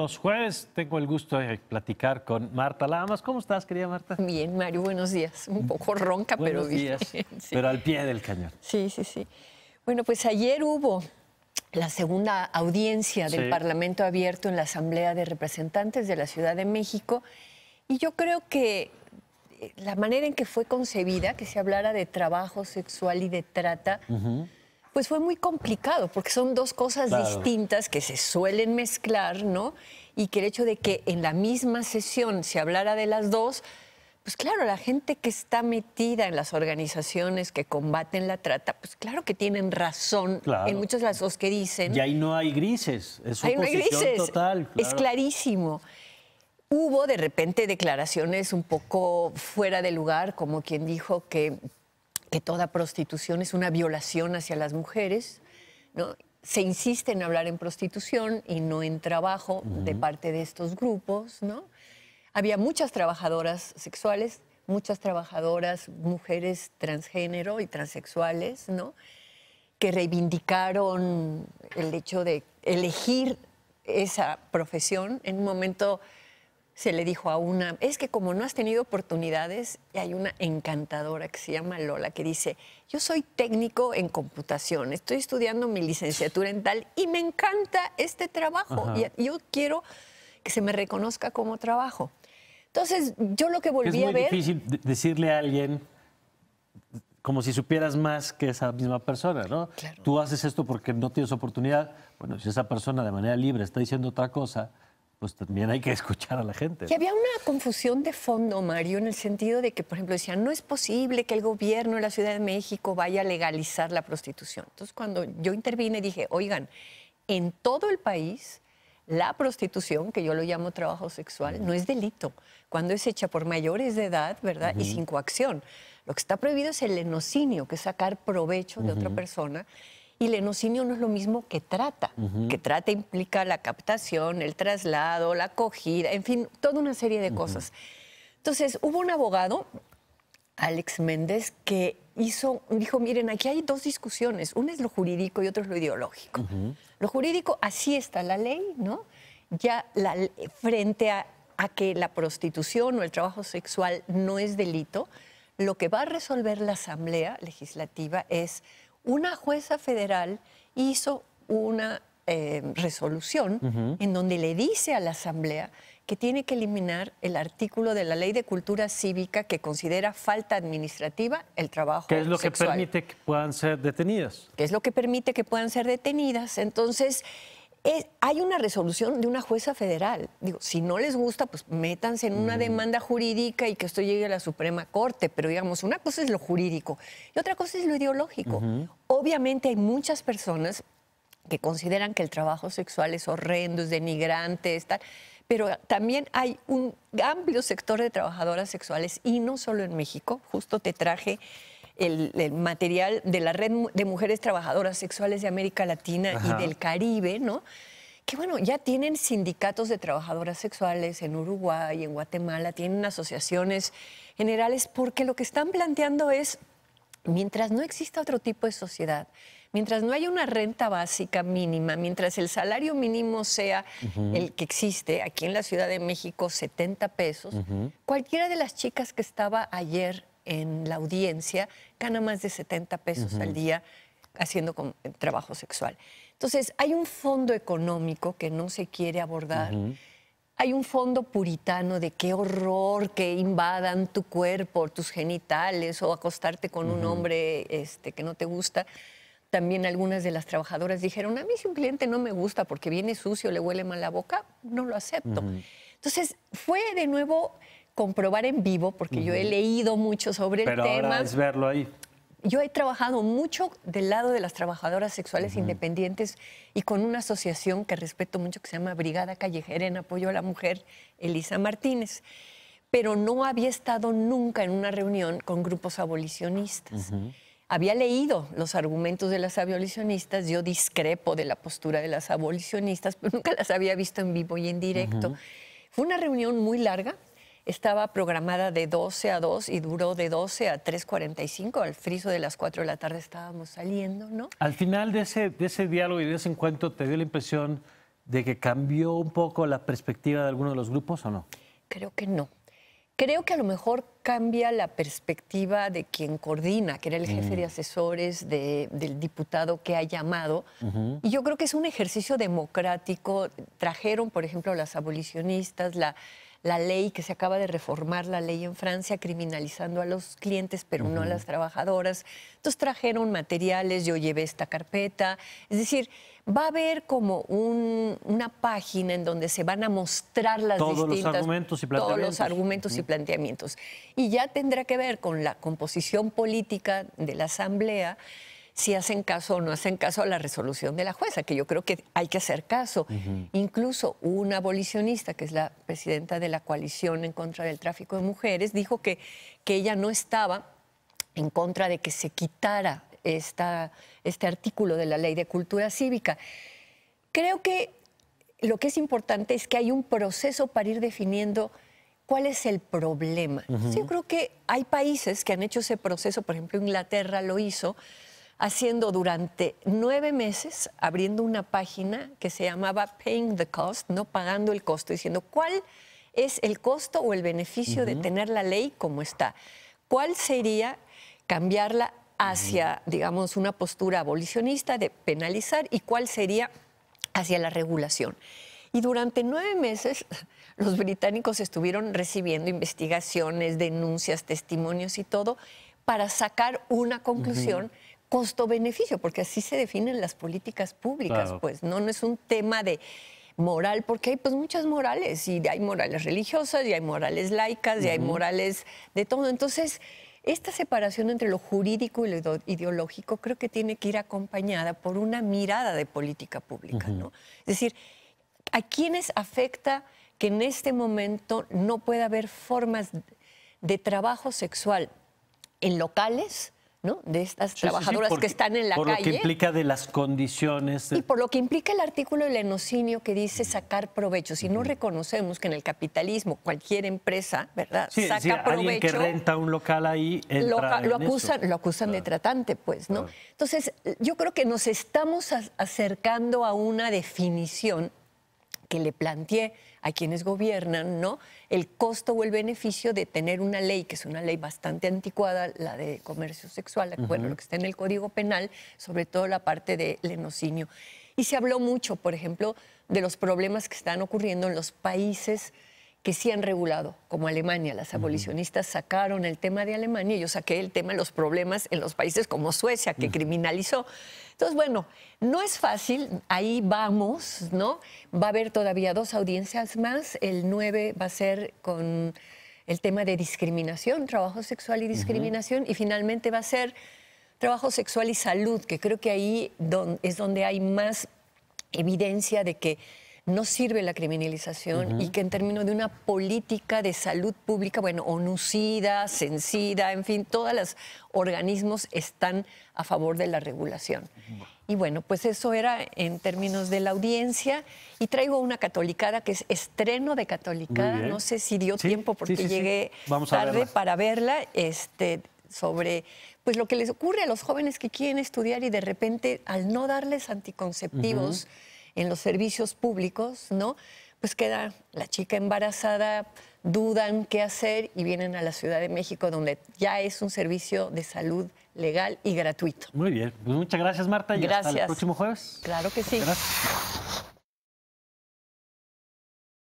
Los jueves tengo el gusto de platicar con Marta Lamas. ¿Cómo estás, querida Marta? Bien, Mario, buenos días. Un poco mm, ronca, pero bien. Buenos Días, Pero al pie del cañón. Sí, sí, sí. Bueno, pues ayer hubo la segunda audiencia del Parlamento abierto en la Asamblea de Representantes de la Ciudad de México y yo creo que eh, la manera en que fue concebida, que se hablara de trabajo sexual y de trata, pues fue muy complicado, porque son dos cosas distintas que se suelen mezclar, ¿no? Y que el hecho de que en la misma sesión se hablara de las dos, pues claro, la gente que está metida en las organizaciones que combaten la trata, pues claro que tienen razón muchas en las cosas que dicen. Y ahí no hay grises, es una posición total. Es clarísimo. Hubo de repente declaraciones un poco fuera de lugar, como quien dijo que que toda prostitución es una violación hacia las mujeres, ¿no? se insiste en hablar en prostitución y no en trabajo de parte de estos grupos, ¿no? Había muchas trabajadoras sexuales, muchas trabajadoras, mujeres transgénero y transexuales, ¿no? Que reivindicaron el hecho de elegir esa profesión en un momento se le dijo a una, es que como no has tenido oportunidades, hay una encantadora que se llama Lola que dice, yo soy técnico en computación, estoy estudiando mi licenciatura en tal y me encanta este trabajo y yo quiero que se me reconozca como trabajo. Entonces, yo lo que volví a ver... Es muy difícil decirle a alguien como si supieras más que esa misma persona, ¿no? Tú haces esto porque no tienes oportunidad. Bueno, si esa persona de manera libre está diciendo otra cosa, pues también hay que escuchar a la gente. Y había una confusión de fondo, Mario, en el sentido de que, por ejemplo, decían, no es posible que el gobierno de la Ciudad de México vaya a legalizar la prostitución. Entonces, cuando yo intervine, dije, oigan, en todo el país la prostitución, que yo lo llamo trabajo sexual, no es delito. Cuando es hecha por mayores de edad, ¿verdad? Y sin coacción. Lo que está prohibido es el lenocinio, que es sacar provecho de otra persona y lenocinio no es lo mismo que trata. Que trata implica la captación, el traslado, la acogida, en fin, toda una serie de cosas. Entonces, hubo un abogado, Alex Méndez, que hizo, dijo, miren, aquí hay dos discusiones, una es lo jurídico y otra es lo ideológico. Lo jurídico, así está la ley, ¿no? Ya frente a, que la prostitución o el trabajo sexual no es delito, lo que va a resolver la Asamblea Legislativa es una jueza federal hizo una eh, resolución en donde le dice a la Asamblea que tiene que eliminar el artículo de la Ley de Cultura Cívica que considera falta administrativa el trabajo ¿Qué es lo que permite que puedan ser detenidas? ¿Qué es lo que permite que puedan ser detenidas? Entonces, hay una resolución de una jueza federal. Digo, si no les gusta, pues métanse en una demanda jurídica y que esto llegue a la Suprema Corte. Pero digamos, una cosa es lo jurídico y otra cosa es lo ideológico. Obviamente hay muchas personas que consideran que el trabajo sexual es horrendo, es denigrante, tal pero también hay un amplio sector de trabajadoras sexuales y no solo en México. Justo te traje el, material de la red de mujeres trabajadoras sexuales de América Latina y del Caribe, ¿no? Que bueno, ya tienen sindicatos de trabajadoras sexuales en Uruguay, en Guatemala, tienen asociaciones generales, porque lo que están planteando es, mientras no exista otro tipo de sociedad, mientras no haya una renta básica mínima, mientras el salario mínimo sea el que existe aquí en la Ciudad de México, 70 pesos, cualquiera de las chicas que estaba ayer en la audiencia gana más de 70 pesos al día haciendo con, eh, trabajo sexual. Entonces, hay un fondo económico que no se quiere abordar. Hay un fondo puritano de qué horror que invadan tu cuerpo, tus genitales o acostarte con un hombre este, que no te gusta. También algunas de las trabajadoras dijeron, a mí si un cliente no me gusta porque viene sucio, le huele mal la boca, no lo acepto. Entonces, fue de nuevo comprobar en vivo, porque yo he leído mucho sobre el tema. Ahora es verlo ahí. Yo he trabajado mucho del lado de las trabajadoras sexuales independientes y con una asociación que respeto mucho que se llama Brigada Callejera en Apoyo a la Mujer, Elisa Martínez. Pero no había estado nunca en una reunión con grupos abolicionistas. Había leído los argumentos de las abolicionistas, yo discrepo de la postura de las abolicionistas, pero nunca las había visto en vivo y en directo. Fue una reunión muy larga, estaba programada de 12 a 2 y duró de 12 a 3.45. Al friso de las 4 de la tarde estábamos saliendo, ¿no? Al final de ese, de ese diálogo y de ese encuentro, ¿te dio la impresión de que cambió un poco la perspectiva de alguno de los grupos o no? Creo que no. Creo que a lo mejor cambia la perspectiva de quien coordina, que era el jefe de mm. asesores del diputado que ha llamado. Y yo creo que es un ejercicio democrático. Trajeron, por ejemplo, las abolicionistas, la la ley que se acaba de reformar, la ley en Francia, criminalizando a los clientes, pero no a las trabajadoras. Entonces trajeron materiales, yo llevé esta carpeta. Es decir, va a haber como una página en donde se van a mostrar las todos Los argumentos y planteamientos. Todos los argumentos y planteamientos. Y ya tendrá que ver con la composición política de la Asamblea si hacen caso o no hacen caso a la resolución de la jueza, que yo creo que hay que hacer caso. Incluso una abolicionista, que es la presidenta de la coalición en contra del tráfico de mujeres, dijo que, que ella no estaba en contra de que se quitara esta, este artículo de la ley de cultura cívica. Creo que lo que es importante es que hay un proceso para ir definiendo cuál es el problema. Yo creo que hay países que han hecho ese proceso, por ejemplo Inglaterra lo hizo, haciendo durante nueve meses, abriendo una página que se llamaba Paying the Cost, no pagando el costo, diciendo cuál es el costo o el beneficio de tener la ley como está. ¿Cuál sería cambiarla hacia, digamos, una postura abolicionista de penalizar y cuál sería hacia la regulación? Y durante nueve meses los británicos estuvieron recibiendo investigaciones, denuncias, testimonios y todo para sacar una conclusión costo-beneficio, porque así se definen las políticas públicas, pues ¿no? es un tema de moral, porque hay pues muchas morales, y hay morales religiosas, y hay morales laicas, y hay morales de todo. Entonces, esta separación entre lo jurídico y lo ideológico creo que tiene que ir acompañada por una mirada de política pública, ¿no? Es decir, ¿a quiénes afecta que en este momento no pueda haber formas de trabajo sexual en locales? ¿no? de estas trabajadoras que están en la calle. Por lo que implica de las condiciones. Y por lo que implica el artículo del enocinio que dice sacar provecho. Si no reconocemos que en el capitalismo cualquier empresa, ¿verdad? Saca provecho. Alguien que renta un local ahí. lo, acusan, lo acusan de tratante, pues, ¿no? Entonces, yo creo que nos estamos acercando a una definición que le planteé a quienes gobiernan, ¿no? El costo o el beneficio de tener una ley, que es una ley bastante anticuada, la de comercio sexual, de acuerdo bueno, lo que está en el Código Penal, sobre todo la parte de lenocinio. Y se habló mucho, por ejemplo, de los problemas que están ocurriendo en los países que sí han regulado, como Alemania. Las abolicionistas sacaron el tema de Alemania, yo saqué el tema de los problemas en los países como Suecia, que criminalizó. Entonces, bueno, no es fácil, ahí vamos, ¿no? Va a haber todavía dos audiencias más, el 9 va a ser con el tema de discriminación, trabajo sexual y discriminación, y finalmente va a ser trabajo sexual y salud, que creo que ahí es donde hay más evidencia de que no sirve la criminalización y que en términos de una política de salud pública, bueno, ONUCIDA, sensida en fin, todos los organismos están a favor de la regulación. Y bueno, pues eso era en términos de la audiencia. Y traigo una catolicada que es estreno de catolicada. No sé si dio tiempo porque llegué tarde para verla. Este, sobre pues lo que les ocurre a los jóvenes que quieren estudiar y de repente al no darles anticonceptivos en los servicios públicos, ¿no? Pues queda la chica embarazada, dudan qué hacer y vienen a la Ciudad de México, donde ya es un servicio de salud legal y gratuito. Muy bien, pues muchas gracias Marta y gracias. hasta el próximo jueves. Claro que sí.